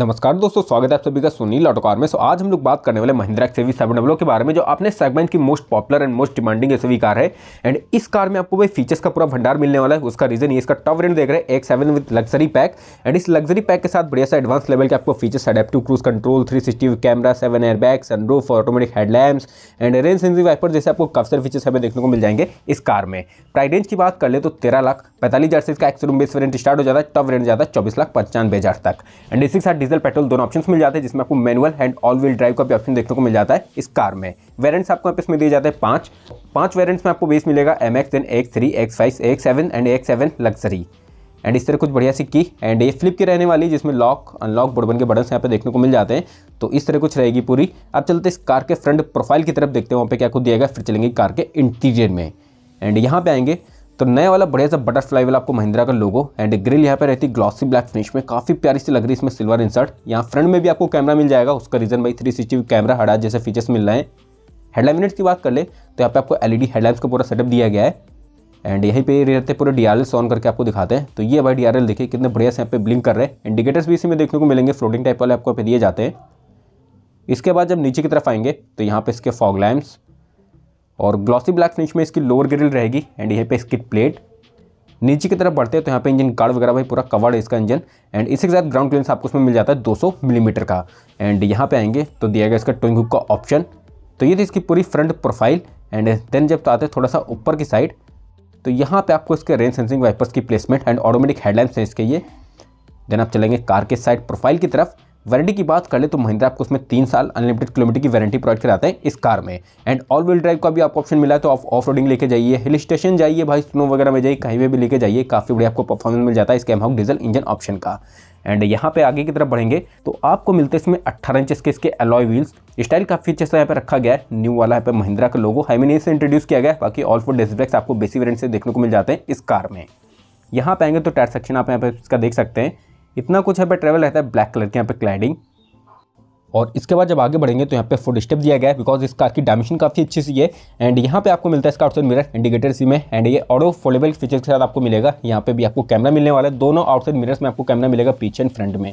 नमस्कार दोस्तों स्वागत है आप सभी का सुनील ऑटोकार में सो आज हम लोग बात करने वाले Mahindra X XUV seven double O के बारे में जो अपने सेगमेंट की most popular and most demanding S car है एंड इस कार में आपको भाई फीचर्स का पूरा भंडार मिलने वाला है उसका रीजन ये इसका टॉप रेंट देख रहे हैं X seven with luxury pack and इस लग्जरी पैक के साथ बढ़िया सा एडवांस लेवल के आपको features adaptive cruise control three sixty camera seven air airbag sunroof automatic headlamps and rain sensing wiper जैसे आपको काफी फीचर्स हमें देखने को मिल जाएंगे इस कार में प्राइस रेंज की बात कर ले तो तेरह लाख पैंतालीस हज़ार से इसका एक्सरूम बेस वेरेंट स्टार्ट हो जाता है टॉप रेंट जाता है चौबीस लाख पचानवे हज़ार तक एंड इसी के साथ डीजल पेट्रोल दोनों ऑप्शन मिल जाते हैं जिसमें आपको manual and all wheel drive का भी ऑप्शन देखने को मिल जाता है इस कार में वेरेंट्स आपको यहाँ पे इसमें दिए जाते हैं पाँच पाँच वेरेंट्स में आपको बेस मिलेगा M X then X three X five X seven and X seven luxury and इस तरह कुछ बढ़िया सी की एंड ये फ्लिप की रहने वाली जिसमें लॉक अनलॉक बुड़बन के बटन यहाँ पे देखने को मिल जाते हैं तो इस तरह कुछ रहेगी पूरी अब चलते इस कार के फ्रंट प्रोफाइल की तरफ देखते हैं वहाँ पे क्या कुछ दिया गया फिर चलेंगे कार के इंटीरियर में एंड यहाँ पे आएंगे तो नया वाला बढ़िया सा बटरफ्लाई वाला आपको महिंद्रा का लोगो एंड ग्रिल यहाँ पे रहती है ग्लॉसी ब्लैक फिनिश में काफ़ी प्यारी सी लग रही है इसमें सिल्वर इंसर्ट यहाँ फ्रंट में भी आपको कैमरा मिल जाएगा उसका रीज़न भाई थ्री सिक्सटी कैमरा हड़ा जैसे फीचर्स मिल रहे हैं हेडलाइट की बात कर ले तो यहाँ पे आपको एल ई हेडलाइट्स का पूरा सेटअप दिया गया है एंड यहीं पे रहते पूरे डी आर ऑन करके आपको दिखाते हैं तो ये भाई डी आर देखिए कितने बढ़िया से यहाँ पे ब्लिंक कर रहे हैं इंडिकेटर्स भी इसी में देखने को मिलेंगे फ्लोटिंग टाइप वाले आपको यहाँ दिए जाते हैं इसके बाद जब नीचे की तरफ आएंगे तो यहाँ पे इसके फॉग लैम्प्स और ग्लॉसी ब्लैक फिनिश में इसकी लोअर ग्रिल रहेगी एंड यहाँ पे इसकी प्लेट नीचे की तरफ बढ़ते हैं तो यहाँ पे इंजन कार्ड वगैरह भाई पूरा कवर्ड है इसका इंजन एंड इसी के साथ ग्राउंड क्लियरेंस आपको उसमें मिल जाता है 200 मिलीमीटर mm का एंड यहाँ पे आएंगे तो दिया गया इसका टोइंग हुक का ऑप्शन तो ये थी इसकी पूरी फ्रंट प्रोफाइल एंड देन जब तो आते हैं थोड़ा सा ऊपर की साइड तो यहाँ पर आपको इसके रेन सेंसिंग वाइपर्स की प्लेसमेंट एंड ऑटोमेटिक हेडलाइट्स हैं इसके ये देन आप चलेंगे कार के साइड प्रोफाइल की तरफ वारंटी की बात कर ले तो महिंद्रा आपको उसमें तीन साल अनलिमिटेड किलोमीटर की वारंटी प्रोवाइड कराते हैं इस कार में एंड ऑल व्हील ड्राइव का भी आपको ऑप्शन मिला है तो आप ऑफ रोडिंग लेके जाइए हिल स्टेशन जाइए भाई स्नो वगैरह में जाइए कहीं भी लेके जाइए काफ़ी बढ़िया आपको परफॉर्मेंस मिल जाता है इसके एमहाउ डीजल इंजन ऑप्शन का एंड यहाँ पे आगे की तरफ बढ़ेंगे तो आपको मिलते हैं इसमें अट्ठारह इंच के इसके अलॉय व्हील्स स्टाइल काफ़ी अच्छे से यहाँ पे रखा गया है न्यू वाला यहाँ पे महिंद्रा का लोगो हाईमिनी से इंट्रोड्यूस किया गया बाकी ऑल फोर ब्रेक्स आपको बेसिक वेरियंट से देखने को मिल जाते हैं इस कार में यहाँ पे आएंगे तो टायर सेक्शन आप यहाँ पे इसका देख सकते हैं इतना कुछ यहाँ पे ट्रेवल रहता है ब्लैक कलर के यहाँ पे क्लाइडिंग और इसके बाद जब आगे बढ़ेंगे तो यहाँ पे फुट स्टेप दिया गया है बिकॉज इस कार की डायमेंशन काफ़ी अच्छी सी है एंड यहाँ पे आपको मिलता है इसका आउटसाइड मिरर इंडिकेटर सी में एंड ये ऑडो फोल्डेबल फीचर के साथ आपको मिलेगा यहाँ पे भी आपको कैमरा मिलने वाला है दोनों आउटसाइड मिरर्स में आपको कैमरा मिलेगा पीछे एंड फ्रंट में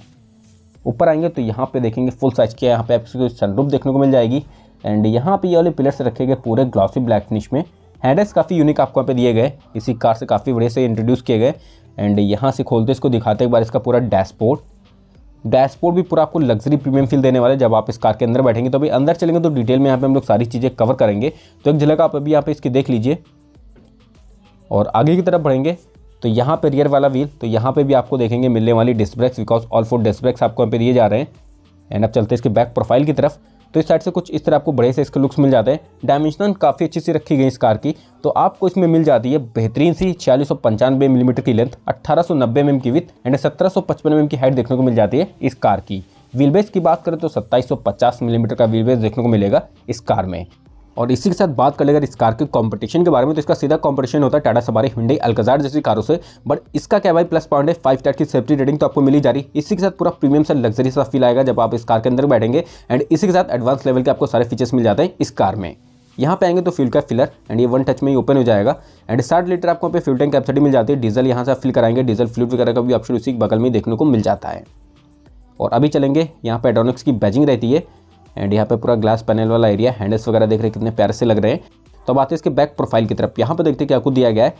ऊपर आएंगे तो यहाँ पे देखेंगे फुल साइज के यहाँ पे आपको रूप देखने को मिल जाएगी एंड यहाँ पे ये वाले पिलर्स रखे गए पूरे ग्लासी ब्लैक फिनिश में हैंडल्स काफ़ी यूनिक आपको यहाँ पे दिए गए इसी कार से काफ़ी बढ़िया से इंट्रोड्यूस किए गए एंड यहाँ से खोलते इसको दिखाते एक बार इसका पूरा डैशबोर्ड डैशबोर्ड भी पूरा आपको लग्जरी प्रीमियम फील देने वाला है जब आप इस कार के अंदर बैठेंगे तो अभी अंदर चलेंगे तो डिटेल में यहाँ पे हम लोग सारी चीज़ें कवर करेंगे तो एक झलक आप अभी यहाँ पे इसकी देख लीजिए और आगे की तरफ बढ़ेंगे तो यहाँ पे रियर वाला व्हील तो यहाँ पे भी आपको देखेंगे मिलने वाली disc brakes because all four disc brakes आपको यहाँ पे दिए जा रहे हैं एंड अब चलते इसके बैक प्रोफाइल की तरफ तो इस साइड से कुछ इस तरह आपको बड़े से इसके लुक्स मिल जाते हैं डायमेंशन काफ़ी अच्छी सी रखी गई इस कार की तो आपको इसमें मिल जाती है बेहतरीन सी छियालीस मिलीमीटर की लेंथ अट्ठारह सौ एम mm की विथ एंड सत्रह सौ एम mm की हाइट देखने को मिल जाती है इस कार की व्हील बेस की बात करें तो 2750 मिलीमीटर mm का व्हीलबेस बेस देखने को मिलेगा इस कार में और इसी के साथ बात कर लेगा इस कार के कॉम्पिटिशन के बारे में तो इसका सीधा कॉम्पिटिशन होता है टाटा सबारी हिंडी अलगजार जैसी कारों से बट इसका क्या भाई प्लस पॉइंट है फाइव स्टार की सेफ्टी रेडिंग तो आपको मिली जा रही इसी के साथ पूरा प्रीमियम सा लग्जरी सा फील आएगा जब आप इस कार के अंदर बैठेंगे एंड इसी के साथ एडवांस लेवल के आपको सारे फीचर्स मिल जाते हैं इस कार में यहाँ पे आएंगे तो फ्यूल का फिलर एंड ये वन टच में ही ओपन हो जाएगा एंड साठ लीटर आपको पे फ्यूल टैंक कैपेसिटी मिल जाती है डीजल यहाँ से फिल कराएंगे डीजल फ्लूट वगैरह का भी ऑप्शन उसी के बगल में देखने को मिल जाता है और अभी चलेंगे यहाँ पे एडोनिक्स की बैजिंग रहती है एंड यहाँ पे पूरा ग्लास पैनल वाला एरिया हैंडल्स वगैरह देख रहे हैं कितने प्यार से लग रहे हैं तो अब आते हैं इसके बैक प्रोफाइल की तरफ यहाँ पे देखते हैं क्या कुछ दिया गया है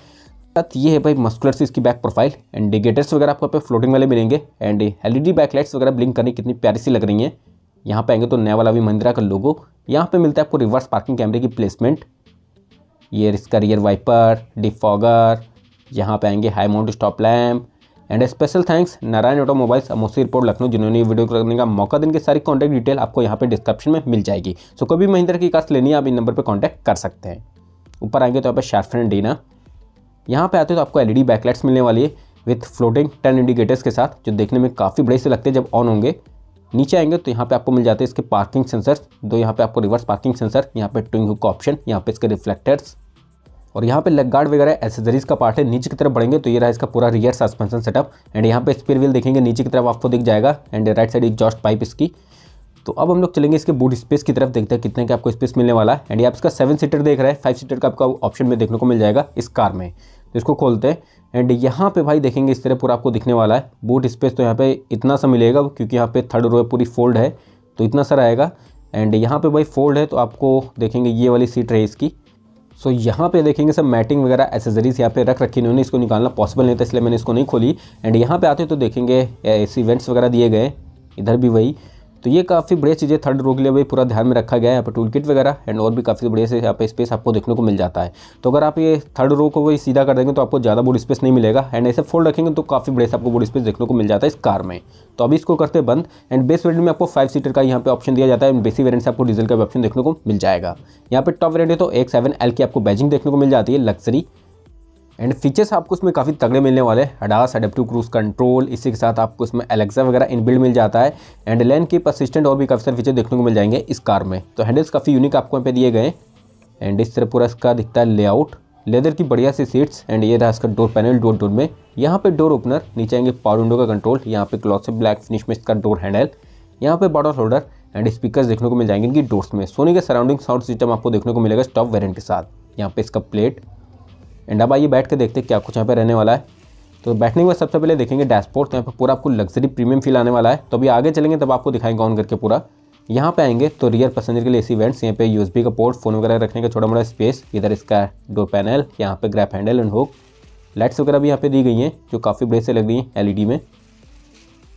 तथा ये है भाई मस्कुलर से इसकी बैक प्रोफाइल इंडिकेटर्स वगैरह आपको पे फ्लोटिंग वाले मिलेंगे एंड एल एलईडी बैकलाइट्स वगैरह ब्लिंक करने कितनी प्यारी सी लग रही हैं यहाँ पर आएंगे तो नया वाला भी महिंद्रा का लोगो यहाँ पर मिलता है आपको रिवर्स पार्किंग कैमरे की प्लेसमेंट ये इसका रियर वाइपर डिफॉगर यहाँ पर आएंगे high mount stop lamp and special thanks Narayan automobiles मोसी रिपोर्ट लखनऊ जिन्होंने वीडियो करने का मौका दिन की सारी कॉन्टैक्ट डिटेल आपको यहाँ पर डिस्क्रिप्शन में मिल जाएगी सो so, कभी महिंद्रा की कास्ट लेनी है आप इन नंबर पर कॉन्टैक्ट कर सकते हैं ऊपर आएंगे तो यहाँ पर शार्फन डीना यहाँ पर आते हो तो आपको एलईडी बैकलाइट्स मिलने वाली है विथ फ्लोटिंग टर्न इंडिकेटर्स के साथ जो देखने में काफ़ी बड़े से लगते हैं जब ऑन होंगे नीचे आएंगे तो यहाँ पे आपको मिल जाते हैं इसके पार्किंग सेंसर्स दो यहाँ पे आपको रिवर्स पार्किंग सेंसर यहाँ पे ट्विंग हुक ऑप्शन यहाँ पे इसके रिफ्लेक्टर्स और यहाँ पे लेग गार्ड वगैरह एसेसरीज का पार्ट है नीचे की तरफ बढ़ेंगे तो ये रहा इसका पूरा रियर सस्पेंशन सेटअप एंड यहाँ पे स्पीड व्हील देखेंगे नीचे की तरफ आपको दिख जाएगा and right side exhaust pipe इसकी तो अब हम लोग चलेंगे इसके बूट स्पेस की तरफ देखते हैं कितने का आपको स्पेस मिलने वाला है एंड ये आप इसका सेवन सीटर देख रहे हैं फाइव सीटर का आपका ऑप्शन में देखने को मिल जाएगा इस कार में तो इसको खोलते हैं एंड यहाँ पे भाई देखेंगे इस तरह पूरा आपको दिखने वाला है बूट स्पेस तो यहाँ पे इतना सा मिलेगा क्योंकि यहाँ पे थर्ड रो पूरी फोल्ड है तो इतना सा रहेगा एंड यहाँ पे भाई फोल्ड है तो आपको देखेंगे ये वाली सीट रही इसकी सो so, यहाँ पे देखेंगे सब मैटिंग वगैरह एसेसरीज यहाँ पे रख रखी इन्होंने इसको निकालना पॉसिबल नहीं था इसलिए मैंने इसको नहीं खोली एंड यहाँ पे आते तो देखेंगे सी इवेंट्स वगैरह दिए गए इधर भी वही तो ये काफ़ी बढ़िया चीज़ें थर्ड रो के लिए भी पूरा ध्यान में रखा गया है यहाँ पर टूल किट वगैरह एंड और भी काफ़ी बढ़िया से यहाँ पे स्पेस आपको देखने को मिल जाता है तो अगर आप ये थर्ड रो को वही सीधा कर देंगे तो आपको ज़्यादा बोर्ड स्पेस नहीं मिलेगा एंड ऐसे फोल्ड रखेंगे तो काफ़ी बढ़िया से आपको बोर्ड स्पेस देखने को मिल जाता है इस कार में तो अभी इसको करते बंद एंड बेस वेरियंट में आपको फाइव सीटर का यहाँ पर ऑप्शन दिया जाता है एंड बेसिक वेरियंट से आपको डीजल का ऑप्शन देखने को मिल जाएगा यहाँ पर टॉप वेरियंट है तो एक सेवन एल की आपको बैजिंग देखने को मिल जाती है लग्जरी एंड फीचर्स आपको इसमें काफ़ी तगड़े मिलने वाले हैं हडास अडेप्टिव क्रूज कंट्रोल इसी के साथ आपको इसमें एलेक्सा वगैरह इनबिल्ड मिल जाता है एंड लैन की असिस्टेंट और भी काफ़ी सारे फीचर देखने को मिल जाएंगे इस कार में तो हैंडल्स काफ़ी यूनिक आपको यहाँ पे दिए गए एंड इस तरह पूरा इसका दिखता है लेआउट लेदर की बढ़िया सी सीट्स एंड ये रहा इसका डोर पैनल डोर डोर में यहाँ पर डोर ओपनर नीचे आएंगे पावर विंडो का कंट्रोल यहाँ पे क्लॉथ ब्लैक फिनिश में इसका डोर हैंडल यहाँ पे बॉर्डर होल्डर एंड स्पीकर देखने को मिल जाएंगे इनकी डोर्स में सोनी के सराउंडिंग साउंड सिस्टम आपको देखने को मिलेगा स्टॉप वेरियंट के साथ यहाँ पे इसका प्लेट एंड अब आइए बैठ के देखते हैं क्या कुछ यहाँ पे रहने वाला है तो बैठने के बाद सबसे पहले देखेंगे डैशबोर्ड तो यहाँ पर पूरा आपको लग्जरी प्रीमियम फील आने वाला है तो अभी आगे चलेंगे तब आपको दिखाएंगे ऑन करके पूरा यहाँ पे आएंगे तो रियर पैसेंजर के लिए एसी वेंट्स यहाँ पे यूएसबी का पोर्ट फोन वगैरह रखने का छोटा मोटा स्पेस इधर इसका डोर पैनल यहाँ पे grab handle and hook lights वगैरह भी यहाँ पे दी गई हैं जो काफ़ी बड़े से लग रही हैं एलईडी में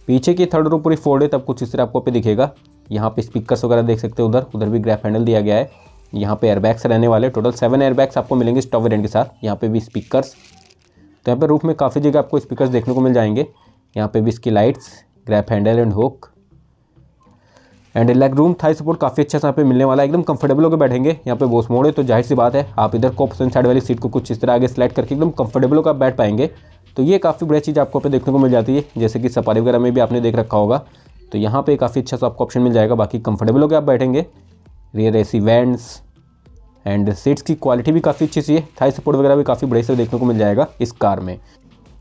पीछे की थर्ड रो पूरी फोल्ड है तब कुछ इस तरह आपको पे दिखेगा यहाँ पे स्पीकर्स वगैरह देख सकते हो उधर उधर भी ग्रैप हैंडल दिया गया है यहाँ पे एयरबैग्स रहने वाले टोटल सेवन एयरबैग्स आपको मिलेंगे स्टॉप वेरेंट के साथ यहाँ पे भी स्पीकर्स तो यहाँ पे रूफ में काफ़ी जगह आपको स्पीकर्स देखने को मिल जाएंगे यहाँ पे भी इसकी lights grab handle and hook and leg room thigh support काफ़ी अच्छा से यहाँ पे मिलने वाला है एकदम कंफर्टेबल होकर बैठेंगे यहाँ पे बोस मोड़े तो जाहिर सी बात है आप इधर ऑप्शन साइड वाली सीट को कुछ इस तरह आगे सेलेक्ट करके एकदम कंफर्टेबल होकर बैठ पाएंगे तो ये काफ़ी बड़ी चीज़ आपको पे देखने को मिल जाती है जैसे कि सफारी वगैरह में भी आपने देख रखा होगा तो यहाँ पे काफ़ी अच्छा सा आपको ऑप्शन मिल जाएगा बाकी कंफर्टेबल होकर आप बैठेंगे rear AC vents and seats की क्वालिटी भी काफ़ी अच्छी सी है थाई सपोर्ट वगैरह भी काफ़ी बढ़िया से देखने को मिल जाएगा इस कार में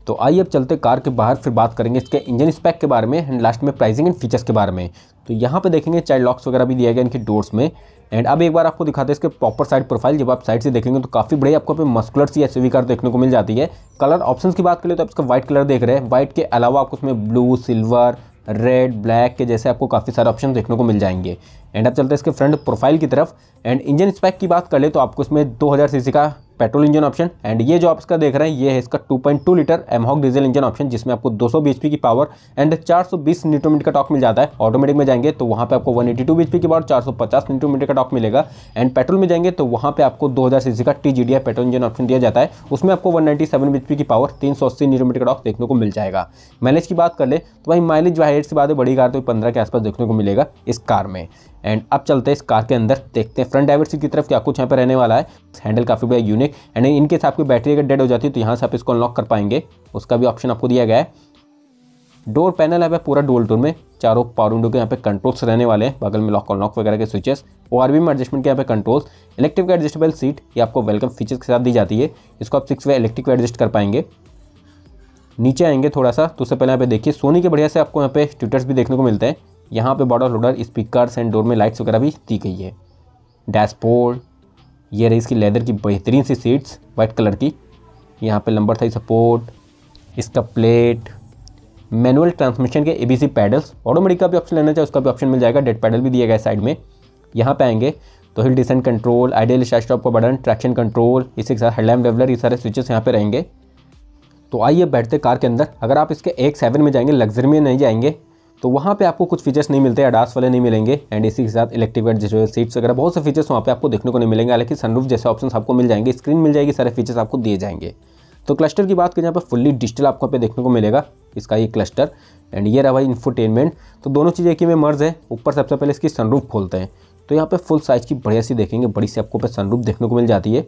तो आइए अब चलते कार के बाहर फिर बात करेंगे इसके इंजन स्पैक के बारे में एंड लास्ट में प्राइसिंग एंड फीचर्स के बारे में तो यहाँ पे देखेंगे चाइल्ड लॉक्स वगैरह भी दिया गया इनके डोर्स में एंड अब एक बार आपको दिखाते हैं इसके प्रॉपर साइड प्रोफाइल जब आप साइड से देखेंगे तो काफ़ी बड़ी आपको पे मस्कुलर सी एसवी कार देखने को मिल जाती है कलर ऑप्शन की बात करें तो आप इसका व्हाइट कलर देख रहे हैं व्हाइट के अलावा आपको उसमें ब्लू सिल्वर रेड ब्लैक के जैसे आपको काफ़ी सारे ऑप्शन देखने को मिल जाएंगे एंड अब चलते हैं इसके फ्रंट प्रोफाइल की तरफ एंड इंजन स्पैक की बात कर ले तो आपको इसमें 2000 सीसी का पेट्रोल इंजन ऑप्शन एंड ये जो आप इसका देख रहे हैं ये है इसका 2.2 litre mHawk diesel engine option जिसमें आपको 200 बीएचपी की पावर एंड 420 सौ न्यूट्रोमीटर का टॉक मिल जाता है ऑटोमेटिक में जाएंगे तो वहाँ पे आपको 182 बीएचपी की पावर 450 पचास न्यूट्रोमीटर का टॉक मिलेगा एंड पेट्रोल में जाएंगे तो वहाँ पे आपको 2000 सीसी का टी पेट्रोल इंजन ऑप्शन दिया जाता है उसमें आपको वन नाइन्टी की पावर तीन अस्सी मीटर का टॉक देखने को मिल जाएगा माइलेज की बात कर ले तो भाई माइलेज जो हाइट से बात है बड़ी कार तो पंद्रह के आसपास देखने को मिलेगा इस कार में एंड अब चलते हैं इस कार के अंदर देखते हैं फ्रंट ड्राइवर सीट की तरफ क्या कुछ यहाँ पर रहने वाला है हैंडल काफ़ी बड़ा यूनिक एंड इनकेस आपकी बैटरी अगर डेड हो जाती है तो यहाँ से आप इसको अनलॉक कर पाएंगे उसका भी ऑप्शन आपको दिया गया है डोर पैनल है पूरा डोल डोर में चारों पावर विंडो के यहाँ पे कंट्रोल्स रहने वाले हैं बगल में लॉक अनलॉक वगैरह के स्विचेस ओ आर में एडजस्टमेंट के यहाँ पे कंट्रोल्स इलेक्ट्रिक का एडजस्टेबल सीट ये आपको वेलकम फीचर्स के साथ दी जाती है इसको आप सिक्स वे इलेक्ट्रिक को एडजस्ट कर पाएंगे नीचे आएंगे थोड़ा सा तो उससे पहले यहाँ पे देखिए सोनी के बढ़िया से आपको यहाँ पे ट्विटर्स भी देखने को मिलते हैं यहाँ पे bottle holder speakers and door में लाइट्स वगैरह भी दी गई है डैशबोर्ड ये रही इसकी लेदर की बेहतरीन सी सीट्स वाइट कलर की यहाँ पे लंबर था सपोर्ट इसका प्लेट मैनुअल ट्रांसमिशन के एबीसी पैडल्स ऑटोमेटिक का भी ऑप्शन लेना चाहिए उसका भी ऑप्शन मिल जाएगा डेड पैडल भी दिया गया साइड में यहाँ पे आएंगे तो hill descent control idle start stop का बटन ट्रैक्शन कंट्रोल इसी के साथ हेडलैम्प डेवलर ये सारे स्विचेस यहाँ पे रहेंगे तो आइए बैठते कार के अंदर अगर आप इसके एक सेवन में जाएंगे लग्जरी में नहीं जाएंगे तो वहाँ पे आपको कुछ फीचर्स नहीं मिलते अडास वाले नहीं मिलेंगे एंड इसी के साथ इलेक्ट्रिक जो सीट्स वगैरह बहुत से फीचर्स वहाँ पे आपको देखने को नहीं मिलेंगे हालांकि सनरूफ जैसे ऑप्शन आपको मिल जाएंगे स्क्रीन मिल जाएगी सारे फीचर्स आपको दिए जाएंगे तो क्लस्टर की बात करें यहाँ पर फुल्ली डिजिटल आपको पे देखने को मिलेगा इसका ये क्लस्टर एंड ये रहा भाई इन्फोटेनमेंट तो दोनों चीज़ें एक ही में मर्ज है ऊपर सबसे पहले इसकी सनरूफ खोलते हैं तो यहाँ पर फुल साइज़ की बढ़िया सी देखेंगे बड़ी सी आपको पे सनरूफ देखने को मिल जाती है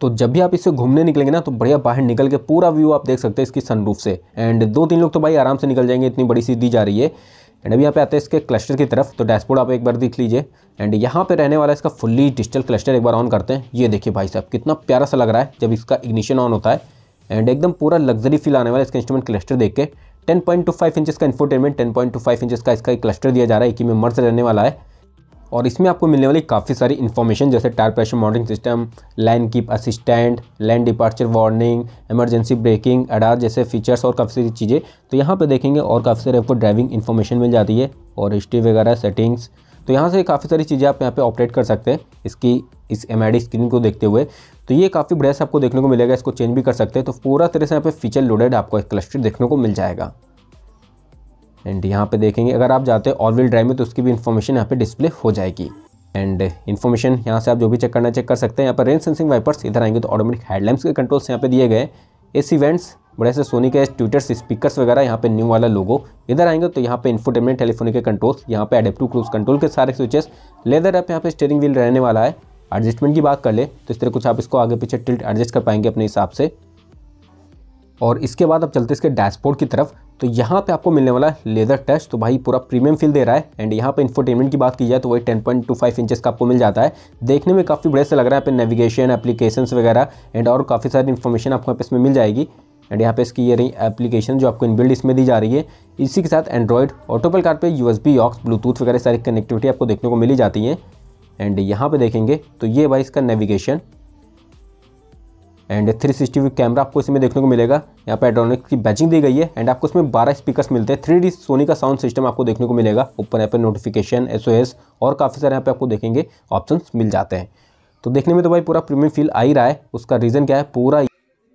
तो जब भी आप इससे घूमने निकलेंगे ना तो बढ़िया बाहर निकल के पूरा व्यू आप देख सकते हैं इसकी सनरूफ से एंड दो तीन लोग तो भाई आराम से निकल जाएंगे इतनी बड़ी सी दी जा रही है एंड अभी यहाँ पे आते हैं इसके क्लस्टर की तरफ तो डैशबोर्ड आप एक बार देख लीजिए एंड यहाँ पे रहने वाला इसका फुल्ली डिजिटल क्लस्टर एक बार ऑन करते हैं ये देखिए भाई साहब कितना प्यारा सा लग रहा है जब इसका इग्निशन ऑन होता है एंड एकदम पूरा लग्जरी फील आने वाला इसका इंस्ट्रूमेंट क्लस्टर देख के ten point two five inches का infotainment ten point two five inches का इसका एक क्लस्टर दिया जा रहा है कि में मर्ज रहने वाला है और इसमें आपको मिलने वाली काफ़ी सारी इन्फॉर्मेशन जैसे tyre pressure monitoring system lane keep assistant lane departure warning emergency braking ADAS जैसे फीचर्स और काफ़ी सारी चीज़ें तो यहाँ पर देखेंगे और काफ़ी सारी आपको ड्राइविंग इन्फॉर्मेशन मिल जाती है और हिस्ट्री वगैरह सेटिंग्स तो यहाँ से काफ़ी सारी चीज़ें आप यहाँ पे ऑपरेट कर सकते हैं इसकी इस एम स्क्रीन को देखते हुए तो ये काफ़ी ब्रेस आपको देखने को मिलेगा इसको चेंज भी कर सकते हैं तो पूरा तरह से यहाँ पे फीचर लोडेड आपको एक क्लस्टर देखने को मिल जाएगा एंड यहाँ पे देखेंगे अगर आप जाते हैं ऑल व्हील ड्राइव में तो उसकी भी इन्फॉर्मेशन यहाँ पे डिस्प्ले हो जाएगी एंड इन्फॉर्मेशन यहाँ से आप जो भी चेक करना चेक कर सकते हैं यहाँ पर रेन सेंसिंग वाइपर्स इधर आएंगे तो ऑटोमेटिक हेडलाइट्स के कंट्रोल्स यहाँ पे दिए गए एस इवेंट्स बड़े से सोनी के ट्विटर्स स्पीकर्स वगैरह यहाँ पे न्यू वाला लोगो इधर आएंगे तो यहाँ पे इन्फोटेनमेंट टेलीफोनी के कंट्रोल्स यहाँ पे एडेप्टिव क्रूज कंट्रोल के सारे स्विचेस लेदर अप यहाँ पे स्टेयरिंग व्हील रहने वाला है एडजस्टमेंट की बात कर ले तो इस तरह कुछ आप इसको आगे पीछे टिल्ट एडजस्ट कर पाएंगे अपने हिसाब से और इसके बाद अब चलते इसके डैशबोर्ड की तरफ तो यहाँ पे आपको मिलने वाला लेदर टच तो भाई पूरा प्रीमियम फील दे रहा है एंड यहाँ पे इन्फोटेनमेंट की बात की जाए तो वही 10.25 इंचेस का आपको मिल जाता है देखने में काफ़ी बड़े से लग रहा है पे नेविगेशन एप्लीकेशन वगैरह एंड और काफ़ी सारी इन्फॉर्मेशन आपको यहाँ पे इसमें मिल जाएगी एंड यहाँ पे इसकी ये रही एप्लीकेशन जो आपको इनबिल्ड इसमें दी जा रही है इसी के साथ Android auto Apple CarPlay U S aux Bluetooth वगैरह सारी कनेक्टिविटी आपको देखने को मिली जाती है एंड यहाँ पर देखेंगे तो ये भाई इसका navigation and three sixty camera आपको इसमें देखने को मिलेगा यहाँ पर एड्रॉनिक्स की बैचिंग दी गई है एंड आपको इसमें बारह स्पीकर्स मिलते हैं थ्री सोनी का साउंड सिस्टम आपको देखने को मिलेगा ऊपर यहाँ पर नोटिफिकेशन एस और काफ़ी सारे यहाँ पे आपको देखेंगे ऑप्शन मिल जाते हैं तो देखने में तो भाई पूरा प्रीमियम फील आ ही रहा है उसका रीज़न क्या है पूरा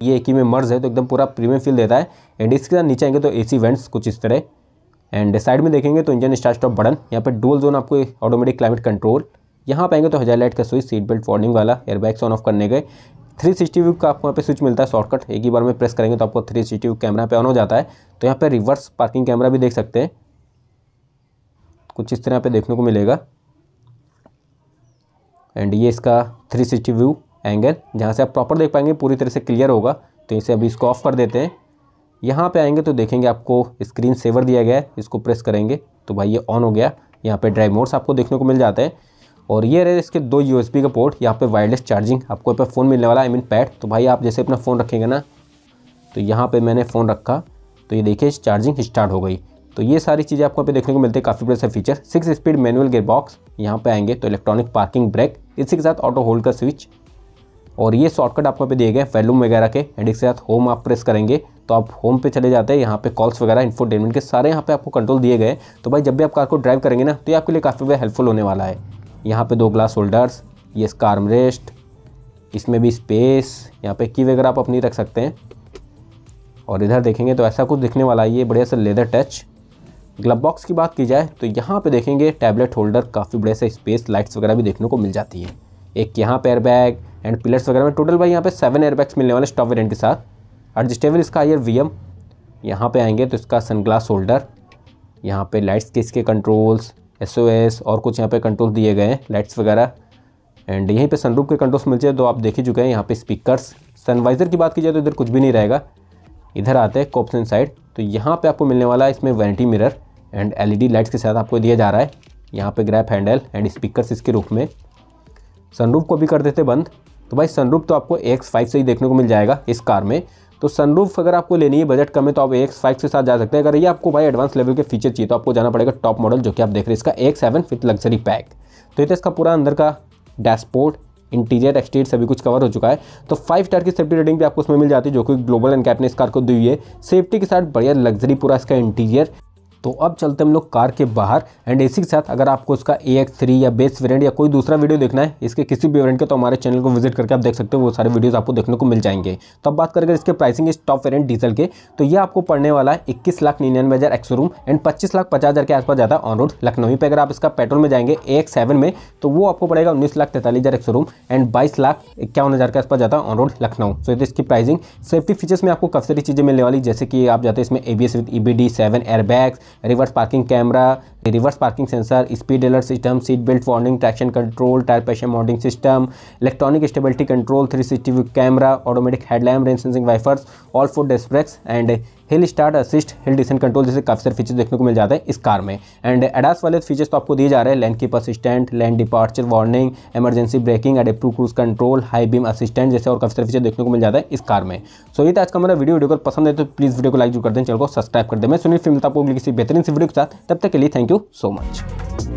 ये एक ही में मर्ज है तो एकदम पूरा प्रीमियम फील देता है एंड इसके साथ नीचे आएंगे तो सी वेंट्स कुछ इस तरह एंड साइड में देखेंगे तो इंजन स्टार्ट स्टॉप बटन यहाँ पर डोल जोन आपको ऑटोमेटिक क्लाइमेट कंट्रोल यहाँ आएंगे तो हजार लाइट का स्विच सीट बेल्ट वार्निंग वाला एयरबैग्स ऑन ऑफ करने गए थ्री सिक्सटी व्यू का आपको यहाँ पे स्विच मिलता है शॉर्टकट एक ही बार में प्रेस करेंगे तो आपको थ्री सिक्सटी व्यू कैमरा पे ऑन हो जाता है तो यहाँ पे रिवर्स पार्किंग कैमरा भी देख सकते हैं कुछ इस तरह यहाँ पे देखने को मिलेगा एंड ये इसका थ्री सिक्सटी व्यू एंगल जहाँ से आप प्रॉपर देख पाएंगे पूरी तरह से क्लियर होगा तो इसे अभी इसको ऑफ कर देते हैं यहाँ पर आएंगे तो देखेंगे आपको स्क्रीन सेवर दिया गया है इसको प्रेस करेंगे तो भाई ये ऑन हो गया यहाँ पर ड्राइव मोड्स आपको देखने को मिल जाते हैं और ये रहे इसके दो यू का पोर्ट यहाँ पे वायरलेस चार्जिंग आपको यहाँ पर फ़ोन मिलने वाला आई मीन पैड तो भाई आप जैसे अपना फ़ोन रखेंगे ना तो यहाँ पर मैंने फ़ोन रखा तो ये देखिए चार्जिंग स्टार्ट हो गई तो ये सारी चीज़ें आपको यहाँ पे देखने को मिलती है काफ़ी बड़े से feature six speed manual gear box यहाँ पर आएंगे तो इलेक्ट्रॉनिक पार्किंग ब्रेक इसी के साथ ऑटो होल्ड का स्विच और ये शॉर्टकट आपको पे दिए गए वैलूम वगैरह के एंड इसके साथ होम आप प्रेस करेंगे तो आप होम पे चले जाते हैं यहाँ पे कॉल्स वगैरह इन्फोटेनमेंट के सारे यहाँ पे आपको कंट्रोल दिए गए तो भाई जब भी आप कार को ड्राइव करेंगे ना तो ये आपके लिए काफ़ी हेल्पफुल होने वाला है यहाँ पे दो ग्लास होल्डर्स ये इसका आर्मरेस्ट इसमें भी स्पेस यहाँ पे की वगैरह आप अपनी रख सकते हैं और इधर देखेंगे तो ऐसा कुछ दिखने वाला है ये बढ़िया सा लेदर टच ग्लब बॉक्स की बात की जाए तो यहाँ पे देखेंगे टैबलेट होल्डर काफ़ी बढ़िया सा स्पेस लाइट्स वगैरह भी देखने को मिल जाती है एक यहाँ पे एयरबैग एंड पिलर्स वगैरह में टोटल भाई यहाँ पे सेवन एयरबैग्स मिलने वाले स्टॉप वेरेंट के साथ एडजस्टेबल इसका आयर वी एम यहाँ पर आएंगे तो इसका सनग्लास होल्डर यहाँ पे लाइट्स के इसके कंट्रोल्स एस और कुछ यहाँ पे कंट्रोल दिए गए हैं लाइट्स वगैरह एंड यहीं पे सनरूफ के कंट्रोल्स मिलते हैं तो आप देख ही चुके हैं यहाँ पे स्पीकर्स सनवाइज़र की बात की जाए तो इधर कुछ भी नहीं रहेगा इधर आते हैं कॉप्सन साइड तो यहाँ पे आपको मिलने वाला है इसमें vanity mirror and L lights के साथ आपको दिया जा रहा है यहाँ पर ग्रैप हैंडल एंड स्पीकर इसके रूप में सनरूफ को भी कर देते बंद तो भाई सनरूफ तो आपको एक्स फाइव से ही देखने को मिल जाएगा इस कार में तो सनरूफ अगर आपको लेनी है बजट कम है तो आप एक्स फाइव के साथ जा सकते हैं अगर ये आपको भाई एडवांस लेवल के फीचर चाहिए तो आपको जाना पड़ेगा टॉप मॉडल जो कि आप देख रहे हैं इसका एक सेवन विथ लग्जरी पैक तो ये तो इसका पूरा अंदर का डैशबोर्ड इंटीरियर एक्सटीरियर सभी कुछ कवर हो चुका है तो फाइव स्टार की सेफ्टी रेटिंग भी आपको उसमें मिल जाती है जो कि ग्लोबल एंड कैप ने इस कार को दी हुई है सेफ्टी के साथ बढ़िया लग्जरी पूरा इसका इंटीरियर तो अब चलते हम लोग कार के बाहर एंड इसी के साथ अगर आपको उसका ए एक्स थ्री या बेस वेरियंट या कोई दूसरा वीडियो देखना है इसके किसी भी वेरियंट का तो हमारे चैनल को विजिट करके आप देख सकते हो वो सारे वीडियोस आपको देखने को मिल जाएंगे तो अब बात करके इसके प्राइसिंग इस टॉप वेरियंट डीजल के तो ये आपको पड़ने वाला है इक्कीस लाख निन्यानवे हज़ार एक रूम एंड पच्चीस लाख पचास हज़ार के आसपास जाता है ऑन रोड लखनऊ पर अगर आप इसका पेट्रोल में जाएंगे ए एक्स सेवन में तो वो आपको पड़ेगा उन्नीस लाख तैंतालीस हज़ार एक रूम एंड बाईस लाख इक्यावन हज़ार के आसपास जाता है ऑन रोड लखनऊ सो तो इसकी प्राइसिंग सेफ्टी फीचर्स में आपको काफ़ी सारी चीज़ें मिलने वाली जैसे कि आप जाते हैं इसमें A B S with E B D seven airbags reverse parking camera reverse parking sensor speed alert system seat belt warning traction control tyre pressure monitoring system electronic stability control three sixty camera automatic headlamp rain sensing wipers all four disc brakes and hill start assist hill descent control जैसे काफ़ी सारे features देखने को मिल जाते हैं इस car में and ADAS वाले फीचर्स तो आपको दिए जा रहे हैं lane keep assistant lane departure warning emergency braking एप्रू cruise control high beam assistant जैसे और काफ़ी सारे फीचर देखने को मिल जाता है इस कार में सो so, ये आज का मेरा वीडियो वीडियो को पसंद है तो प्लीज़ वीडियो को लाइक जो कर दें चैनल को सब्सक्राइब कर दें मैं सुनील फिल्म तो आपको किसी बेहतरीन से वीडियो के साथ तब तक के लिए thank you you so much